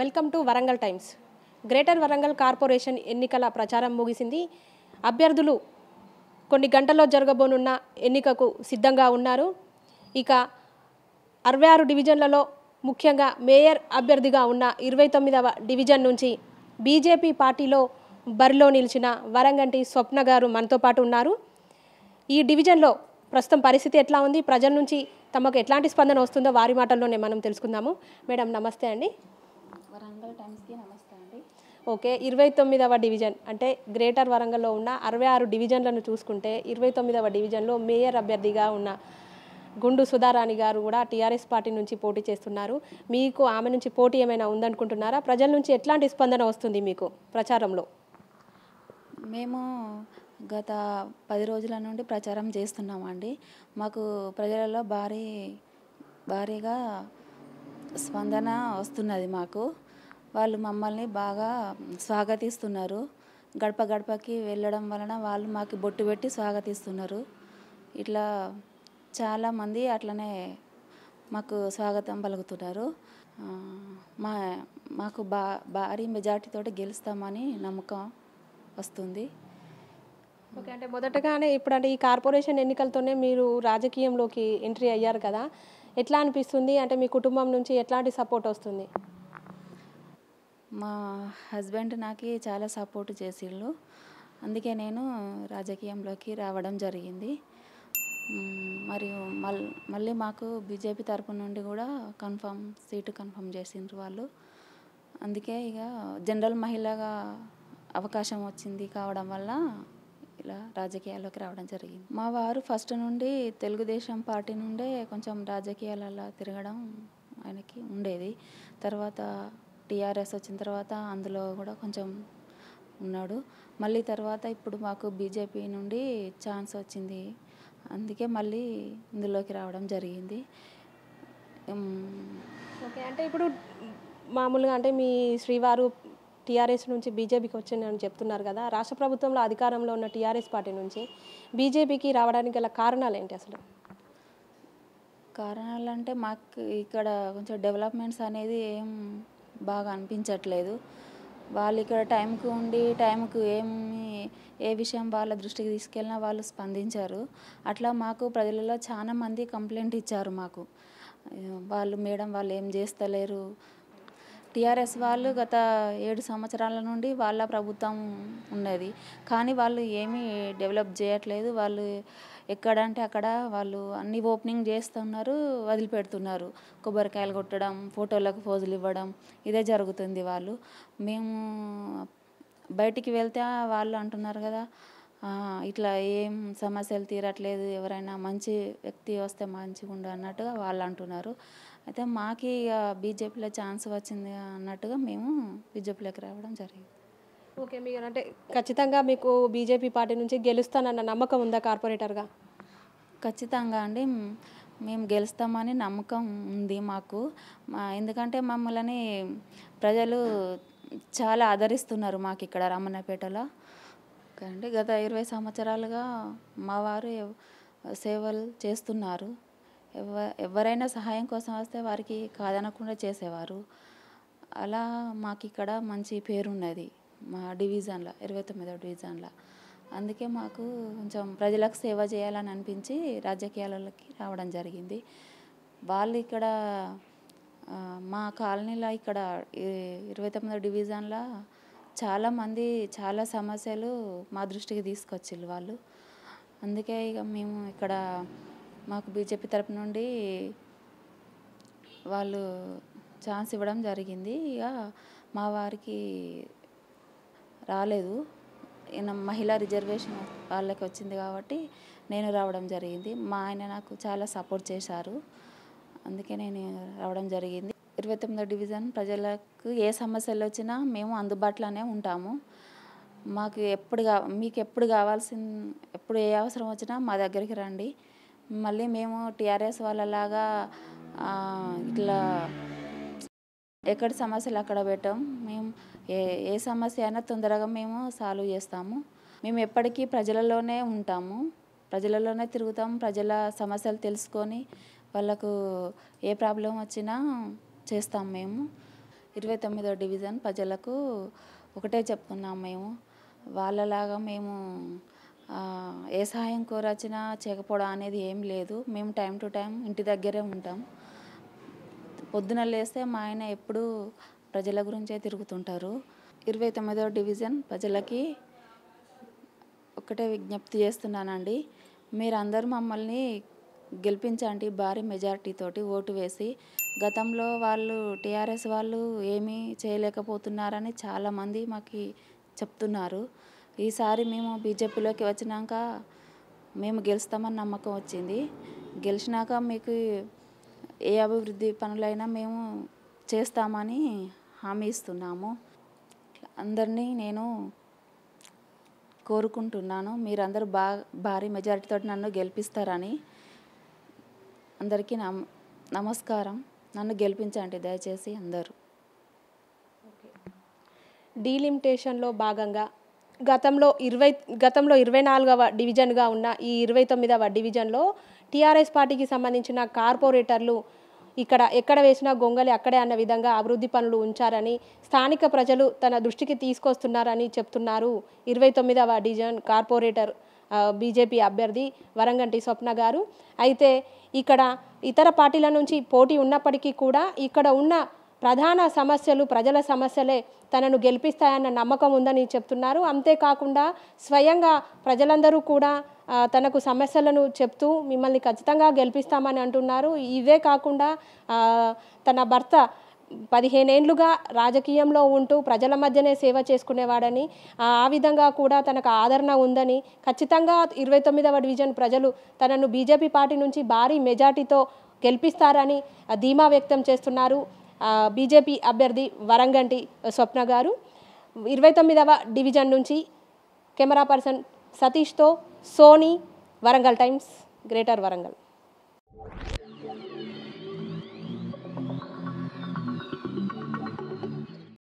welcome to Warangal Times greater Warangal corporation ఎన్నికల ప్రచారం ముగిసింది అభ్యర్థులు కొన్ని గంటల్లో జరగబోనున్న ఎన్నికకు సిద్ధంగా ఉన్నారు ఇక అరవై ఆరు డివిజన్లలో ముఖ్యంగా మేయర్ అభ్యర్థిగా ఉన్న ఇరవై తొమ్మిదవ డివిజన్ నుంచి బీజేపీ పార్టీలో బరిలో నిలిచిన వరంగంటి స్వప్న గారు మనతో పాటు ఉన్నారు ఈ డివిజన్లో ప్రస్తుతం పరిస్థితి ఎట్లా ఉంది ప్రజల నుంచి తమకు ఎట్లాంటి స్పందన వస్తుందో వారి మాటల్లోనే మనం తెలుసుకుందాము మేడం నమస్తే అండి వరంగల్ టైమ్స్కి నమస్తే అండి ఓకే ఇరవై తొమ్మిదవ డివిజన్ అంటే గ్రేటర్ వరంగల్లో ఉన్న అరవై ఆరు డివిజన్లను చూసుకుంటే ఇరవై తొమ్మిదవ డివిజన్లో మేయర్ అభ్యర్థిగా ఉన్న గుండు సుధారాణి గారు కూడా టీఆర్ఎస్ పార్టీ నుంచి పోటీ చేస్తున్నారు మీకు ఆమె నుంచి పోటీ ఏమైనా ఉందనుకుంటున్నారా ప్రజల నుంచి ఎట్లాంటి స్పందన వస్తుంది మీకు ప్రచారంలో మేము గత పది రోజుల నుండి ప్రచారం చేస్తున్నామండి మాకు ప్రజలలో భారీ భారీగా స్పందన వస్తున్నది మాకు వాళ్ళు మమ్మల్ని బాగా స్వాగతిస్తున్నారు గడప గడపకి వెళ్ళడం వలన వాళ్ళు మాకు బొట్టు పెట్టి స్వాగతిస్తున్నారు ఇట్లా చాలామంది అట్లనే మాకు స్వాగతం పలుకుతున్నారు మా మాకు బా భారీ మెజార్టీతో గెలుస్తామని నమ్మకం వస్తుంది ఓకే అంటే మొదటగానే ఇప్పుడు అంటే ఈ కార్పొరేషన్ ఎన్నికలతోనే మీరు రాజకీయంలోకి ఎంట్రీ అయ్యారు కదా ఎట్లా అనిపిస్తుంది అంటే మీ కుటుంబం నుంచి ఎట్లాంటి సపోర్ట్ వస్తుంది మా హస్బెండ్ నాకు చాలా సపోర్ట్ చేసిళ్ళు అందుకే నేను రాజకీయంలోకి రావడం జరిగింది మరియు మళ్ళీ మాకు బీజేపీ తరపు నుండి కూడా కన్ఫర్మ్ సీటు కన్ఫర్మ్ చేసిండ్రు వాళ్ళు అందుకే ఇక జనరల్ మహిళగా అవకాశం వచ్చింది కావడం వల్ల ఇలా రాజకీయాల్లోకి రావడం జరిగింది మా వారు ఫస్ట్ నుండి తెలుగుదేశం పార్టీ నుండే కొంచెం రాజకీయాలలో తిరగడం ఆయనకి ఉండేది తర్వాత టీఆర్ఎస్ వచ్చిన తర్వాత అందులో కూడా కొంచెం ఉన్నాడు మళ్ళీ తర్వాత ఇప్పుడు మాకు బీజేపీ నుండి ఛాన్స్ వచ్చింది అందుకే మళ్ళీ ఇందులోకి రావడం జరిగింది ఓకే అంటే ఇప్పుడు మామూలుగా అంటే మీ శ్రీవారు టీఆర్ఎస్ నుంచి బీజేపీకి వచ్చిందని చెప్తున్నారు కదా రాష్ట్ర ప్రభుత్వంలో అధికారంలో ఉన్న టీఆర్ఎస్ పార్టీ నుంచి బీజేపీకి రావడానికి గల కారణాలు ఏంటి అసలు కారణాలు అంటే మాకు ఇక్కడ కొంచెం డెవలప్మెంట్స్ అనేది ఏం బాగా అనిపించట్లేదు వాళ్ళు ఇక్కడ టైంకు ఉండి టైంకు ఏమి ఏ విషయం వాళ్ళ దృష్టికి తీసుకెళ్ళినా వాళ్ళు స్పందించారు అట్లా మాకు ప్రజలలో చాలా మంది కంప్లైంట్ ఇచ్చారు మాకు వాళ్ళు మేడం వాళ్ళు ఏం చేస్తలేరు టీఆర్ఎస్ వాళ్ళు గత ఏడు సంవత్సరాల నుండి వాళ్ళ ప్రభుత్వం ఉన్నది కానీ వాళ్ళు ఏమీ డెవలప్ చేయట్లేదు వాళ్ళు ఎక్కడంటే అక్కడ వాళ్ళు అన్ని ఓపెనింగ్ చేస్తున్నారు వదిలిపెడుతున్నారు కొబ్బరికాయలు కొట్టడం ఫోటోలకు పోజులు ఇవ్వడం ఇదే జరుగుతుంది వాళ్ళు మేము బయటికి వెళ్తే వాళ్ళు అంటున్నారు కదా ఇట్లా ఏం సమస్యలు తీరట్లేదు ఎవరైనా మంచి వ్యక్తి వస్తే మంచిగా ఉండు అన్నట్టుగా వాళ్ళు అంటున్నారు అయితే మాకు ఇక బీజేపీలో ఛాన్స్ వచ్చింది అన్నట్టుగా మేము బీజేపీలోకి రావడం జరిగింది ఓకే మీరు అంటే ఖచ్చితంగా మీకు బీజేపీ పార్టీ నుంచి గెలుస్తానన్న నమ్మకం ఉందా కార్పొరేటర్గా ఖచ్చితంగా అండి మేము గెలుస్తామని నమ్మకం ఉంది మాకు ఎందుకంటే మమ్మల్ని ప్రజలు చాలా ఆదరిస్తున్నారు మాకు ఇక్కడ రమణపేటలో అండి గత ఇరవై సంవత్సరాలుగా మా వారు సేవలు చేస్తున్నారు ఎవ ఎవరైనా సహాయం కోసం వస్తే వారికి కాదనకుండా చేసేవారు అలా మాకు ఇక్కడ మంచి పేరున్నది మా డివిజన్లో ఇరవై తొమ్మిదో డివిజన్లో అందుకే మాకు కొంచెం ప్రజలకు సేవ చేయాలని అనిపించి రాజకీయాలకి రావడం జరిగింది వాళ్ళు ఇక్కడ మా కాలనీలో ఇక్కడ ఇరవై తొమ్మిదో డివిజన్లో చాలామంది చాలా సమస్యలు మా దృష్టికి తీసుకొచ్చారు వాళ్ళు అందుకే ఇక మేము ఇక్కడ మాకు బీజేపీ తరపు నుండి వాళ్ళు ఛాన్స్ ఇవ్వడం జరిగింది ఇక మా వారికి రాలేదు మహిళా రిజర్వేషన్ వాళ్ళకి వచ్చింది కాబట్టి నేను రావడం జరిగింది మా ఆయన నాకు చాలా సపోర్ట్ చేశారు అందుకే నేను రావడం జరిగింది ఇరవై తొమ్మిదో డివిజన్ ప్రజలకు ఏ సమస్యలు వచ్చినా మేము అందుబాటులోనే ఉంటాము మాకు ఎప్పుడు మీకు ఎప్పుడు కావాల్సిన ఎప్పుడు ఏ అవసరం వచ్చినా మా దగ్గరికి రండి మళ్ళీ మేము టీఆర్ఎస్ వాళ్ళలాగా ఇట్లా ఎక్కడ సమస్యలు అక్కడ పెట్టాం మేము ఏ ఏ సమస్య అయినా తొందరగా మేము సాల్వ్ చేస్తాము మేము ఎప్పటికీ ప్రజలలోనే ఉంటాము ప్రజలలోనే తిరుగుతాం ప్రజల సమస్యలు తెలుసుకొని వాళ్ళకు ఏ ప్రాబ్లం వచ్చినా చేస్తాం మేము ఇరవై తొమ్మిదో డివిజన్ ప్రజలకు ఒకటే చెప్తున్నాం మేము వాళ్ళలాగా మేము ఏ సహాయం కోరచినా చేయకపోవడం అనేది ఏం లేదు మేము టైం టు టైం ఇంటి దగ్గరే ఉంటాం పొద్దున లేస్తే మా ఆయన ఎప్పుడూ ప్రజల గురించే తిరుగుతుంటారు ఇరవై తొమ్మిదవ డివిజన్ ప్రజలకి ఒకటే విజ్ఞప్తి చేస్తున్నానండి మీరందరూ మమ్మల్ని గెలిపించండి భారీ మెజారిటీతోటి ఓటు వేసి గతంలో వాళ్ళు టీఆర్ఎస్ వాళ్ళు ఏమీ చేయలేకపోతున్నారని చాలామంది మాకు చెప్తున్నారు ఈసారి మేము బీజేపీలోకి వచ్చినాక మేము గెలుస్తామని నమ్మకం వచ్చింది గెలిచినాక మీకు ఏ అభివృద్ధి పనులైనా మేము చేస్తామని హామీ ఇస్తున్నాము అందరినీ నేను కోరుకుంటున్నాను మీరందరూ బా భారీ మెజారిటీతో నన్ను గెలిపిస్తారని అందరికీ నమ నమస్కారం నన్ను గెలిపించండి దయచేసి అందరూ డీలిమిటేషన్లో భాగంగా గతంలో ఇరవై గతంలో ఇరవై నాలుగవ డివిజన్గా ఉన్న ఈ ఇరవై తొమ్మిదవ డివిజన్లో టీఆర్ఎస్ పార్టీకి సంబంధించిన కార్పొరేటర్లు ఇక్కడ ఎక్కడ వేసినా గొంగలి అక్కడే అన్న విధంగా అభివృద్ధి పనులు ఉంచారని స్థానిక ప్రజలు తన దృష్టికి తీసుకొస్తున్నారని చెప్తున్నారు ఇరవై తొమ్మిదవ డివిజన్ కార్పొరేటర్ బీజేపీ అభ్యర్థి వరంగంటి స్వప్న గారు అయితే ఇక్కడ ఇతర పార్టీల నుంచి పోటీ ఉన్నప్పటికీ కూడా ఇక్కడ ఉన్న ప్రధాన సమస్యలు ప్రజల సమస్యలే తనను గెలిపిస్తాయన్న నమ్మకం ఉందని చెప్తున్నారు అంతేకాకుండా స్వయంగా ప్రజలందరూ కూడా తనకు సమస్యలను చెప్తూ మిమ్మల్ని ఖచ్చితంగా గెలిపిస్తామని అంటున్నారు ఇవే కాకుండా తన భర్త పదిహేనేండ్లుగా రాజకీయంలో ఉంటూ ప్రజల మధ్యనే సేవ చేసుకునేవాడని ఆ విధంగా కూడా తనకు ఆదరణ ఉందని ఖచ్చితంగా ఇరవై తొమ్మిదవ డివిజన్ ప్రజలు తనను బీజేపీ పార్టీ నుంచి భారీ మెజార్టీతో గెలిపిస్తారని ధీమా వ్యక్తం చేస్తున్నారు బీజేపీ అభ్యర్థి వరంగంటి స్వప్న గారు ఇరవై తొమ్మిదవ డివిజన్ నుంచి కెమెరా పర్సన్ సతీష్తో సోనీ వరంగల్ టైమ్స్ గ్రేటర్ వరంగల్